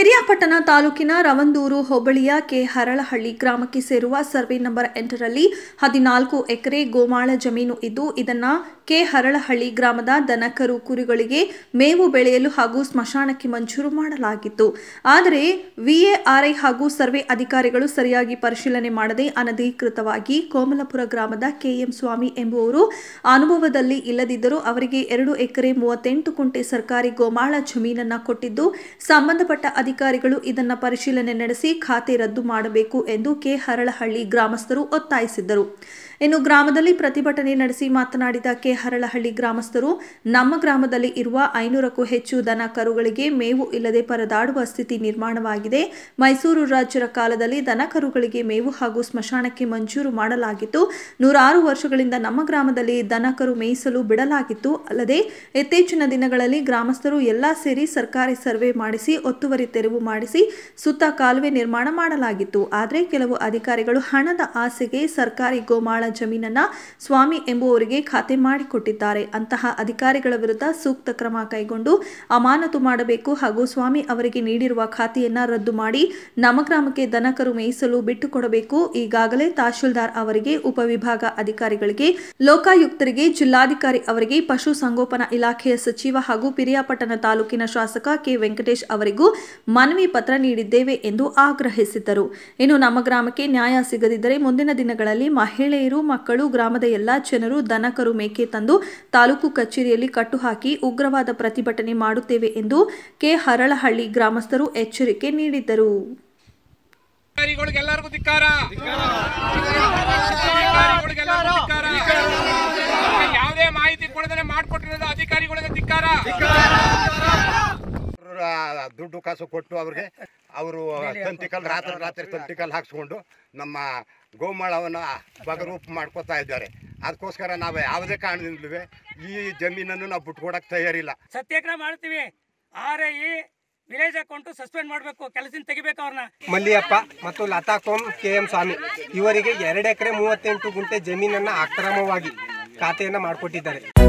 ಪಿರಿಯಾಪಟ್ಟಣ ತಾಲೂಕಿನ ರವಂದೂರು ಹೋಬಳಿಯ ಕೆ ಹರಳಹಳ್ಳಿ ಗ್ರಾಮಕ್ಕೆ ಸೇರುವ ಸರ್ವೆ ನಂಬರ್ ಎಂಟರಲ್ಲಿ ಹದಿನಾಲ್ಕು ಎಕರೆ ಗೋಮಾಳ ಜಮೀನು ಇದ್ದು ಇದನ್ನು ಕೆ ಹರಳಹಳ್ಳಿ ಗ್ರಾಮದ ದನಕರು ಕುರಿಗಳಿಗೆ ಮೇವು ಬೆಳೆಯಲು ಹಾಗೂ ಸ್ಮಶಾನಕ್ಕೆ ಮಂಜೂರು ಮಾಡಲಾಗಿತ್ತು ಆದರೆ ವಿಎಆರ್ಐ ಹಾಗೂ ಸರ್ವೆ ಅಧಿಕಾರಿಗಳು ಸರಿಯಾಗಿ ಪರಿಶೀಲನೆ ಮಾಡದೆ ಅನಧಿಕೃತವಾಗಿ ಕೋಮಲಪುರ ಗ್ರಾಮದ ಕೆಎಂ ಸ್ವಾಮಿ ಎಂಬುವರು ಅನುಭವದಲ್ಲಿ ಇಲ್ಲದಿದ್ದರೂ ಅವರಿಗೆ ಎರಡು ಎಕರೆ ಮೂವತ್ತೆಂಟು ಕುಂಟೆ ಸರ್ಕಾರಿ ಗೋಮಾಳ ಜಮೀನನ್ನು ಕೊಟ್ಟಿದ್ದು ಸಂಬಂಧಪಟ್ಟ ಅಧಿಕಾರಿಗಳು ಇದನ್ನು ಪರಿಶೀಲನೆ ನಡೆಸಿ ಖಾತೆ ರದ್ದು ಮಾಡಬೇಕು ಎಂದು ಕೆ ಹರಳಹಳ್ಳಿ ಗ್ರಾಮಸ್ಥರು ಒತ್ತಾಯಿಸಿದ್ದರು ಇನ್ನು ಗ್ರಾಮದಲ್ಲಿ ಪ್ರತಿಭಟನೆ ನಡೆಸಿ ಮಾತನಾಡಿದ ಕೆ ಹರಳಹಳ್ಳಿ ಗ್ರಾಮಸ್ಥರು ನಮ್ಮ ಗ್ರಾಮದಲ್ಲಿ ಇರುವ ಐನೂರಕ್ಕೂ ಹೆಚ್ಚು ದನ ಕರುಗಳಿಗೆ ಮೇವು ಇಲ್ಲದೆ ಪರದಾಡುವ ಸ್ಥಿತಿ ನಿರ್ಮಾಣವಾಗಿದೆ ಮೈಸೂರು ರಾಜ್ಯರ ಕಾಲದಲ್ಲಿ ದನ ಕರುಗಳಿಗೆ ಮೇವು ಹಾಗೂ ಸ್ಮಶಾನಕ್ಕೆ ಮಂಜೂರು ಮಾಡಲಾಗಿತ್ತು ನೂರಾರು ವರ್ಷಗಳಿಂದ ನಮ್ಮ ಗ್ರಾಮದಲ್ಲಿ ದನ ಕರು ಮೇಯಿಸಲು ಬಿಡಲಾಗಿತ್ತು ಅಲ್ಲದೆ ಇತ್ತೀಚಿನ ದಿನಗಳಲ್ಲಿ ಗ್ರಾಮಸ್ಥರು ಎಲ್ಲಾ ಸೇರಿ ಸರ್ಕಾರಿ ಸರ್ವೆ ಮಾಡಿಸಿ ಒತ್ತುವರಿ ತೆರವು ಮಾಡಿಸಿ ಸುತ್ತ ಕಾಲುವೆ ನಿರ್ಮಾಣ ಮಾಡಲಾಗಿತ್ತು ಆದರೆ ಕೆಲವು ಅಧಿಕಾರಿಗಳು ಹಣದ ಆಸೆಗೆ ಸರ್ಕಾರಿ ಗೋಮಾಳ ಜಮೀನನ್ನ ಸ್ವಾಮಿ ಎಂಬುವವರಿಗೆ ಖಾತೆ ಮಾಡಿಕೊಟ್ಟಿದ್ದಾರೆ ಅಂತಹ ಅಧಿಕಾರಿಗಳ ವಿರುದ್ಧ ಸೂಕ್ತ ಕ್ರಮ ಕೈಗೊಂಡು ಅಮಾನತು ಮಾಡಬೇಕು ಹಾಗೂ ಸ್ವಾಮಿ ಅವರಿಗೆ ನೀಡಿರುವ ಖಾತೆಯನ್ನ ರದ್ದು ಮಾಡಿ ನಮಗ್ರಾಮಕ್ಕೆ ದನಕರು ಮೇಯಿಸಲು ಬಿಟ್ಟುಕೊಡಬೇಕು ಈಗಾಗಲೇ ತಹಶೀಲ್ದಾರ್ ಅವರಿಗೆ ಉಪವಿಭಾಗ ಅಧಿಕಾರಿಗಳಿಗೆ ಲೋಕಾಯುಕ್ತರಿಗೆ ಜಿಲ್ಲಾಧಿಕಾರಿ ಅವರಿಗೆ ಪಶುಸಂಗೋಪನಾ ಇಲಾಖೆಯ ಸಚಿವ ಹಾಗೂ ಪಿರಿಯಾಪಟ್ಟಣ ತಾಲೂಕಿನ ಶಾಸಕ ಕೆ ವೆಂಕಟೇಶ್ ಅವರಿಗೂ ಮನವಿ ಪತ್ರ ನೀಡಿದ್ದೇವೆ ಎಂದು ಆಗ್ರಹಿಸಿದರು ಇನ್ನು ನಮ್ಮ ಗ್ರಾಮಕ್ಕೆ ನ್ಯಾಯ ಸಿಗದಿದ್ದರೆ ಮುಂದಿನ ದಿನಗಳಲ್ಲಿ ಮಹಿಳೆಯರು ಮಕ್ಕಳು ಗ್ರಾಮದ ಎಲ್ಲ ಜನರು ದನಕರು ಮೇಕೆ ತಂದು ತಾಲೂಕು ಕಚೇರಿಯಲ್ಲಿ ಕಟ್ಟುಹಾಕಿ ಉಗ್ರವಾದ ಪ್ರತಿಭಟನೆ ಮಾಡುತ್ತೇವೆ ಎಂದು ಕೆ ಹರಳಹಳ್ಳಿ ಗ್ರಾಮಸ್ಥರು ಎಚ್ಚರಿಕೆ ನೀಡಿದ್ದರು ಯಾವುದೇ ಅಧಿಕಾರಿಗಳಿಗೆ ಧಿಕ್ಕಾರ ದುಡ್ಡು ಕಾಸು ಕೊಟ್ಟು ಅವ್ರಿಗೆ ಅವರು ತಂತಿಕಲ್ ರಾತ್ರಿ ರಾತ್ರಿ ತಂತಿಕಲ್ ಹಾಕ್ಸ್ಕೊಂಡು ನಮ್ಮ ಗೋಮಾಳವನ್ನು ಬಗರೂಪು ಮಾಡ್ಕೊತಾ ಇದ್ದಾರೆ ಅದಕ್ಕೋಸ್ಕರ ನಾವು ಯಾವುದೇ ಕಾರಣದಿಂದಲೂ ಈ ಜಮೀನನ್ನು ನಾವು ಬಿಟ್ಕೊಡಕ್ಕೆ ತಯಾರಿಲ್ಲ ಸತ್ಯಾಗ್ರಹ ಮಾಡ್ತೀವಿ ಆರೆ ಈ ವಿಲೇಜ್ ಹಾಕೊಂಡು ಸಸ್ಪೆಂಡ್ ಮಾಡಬೇಕು ಕೆಲಸದಿಂದ ತೆಗಿಬೇಕು ಅವ್ರನ್ನ ಮಲ್ಲಿಯಪ್ಪ ಮತ್ತು ಲತಾ ಕೋಮ್ ಕೆ ಎಂ ಸ್ವಾಮಿ ಇವರಿಗೆ ಎರಡು ಎಕರೆ ಮೂವತ್ತೆಂಟು ಗುಂಟೆ ಜಮೀನನ್ನು ಅಕ್ರಮವಾಗಿ ಖಾತೆಯನ್ನು ಮಾಡಿಕೊಟ್ಟಿದ್ದಾರೆ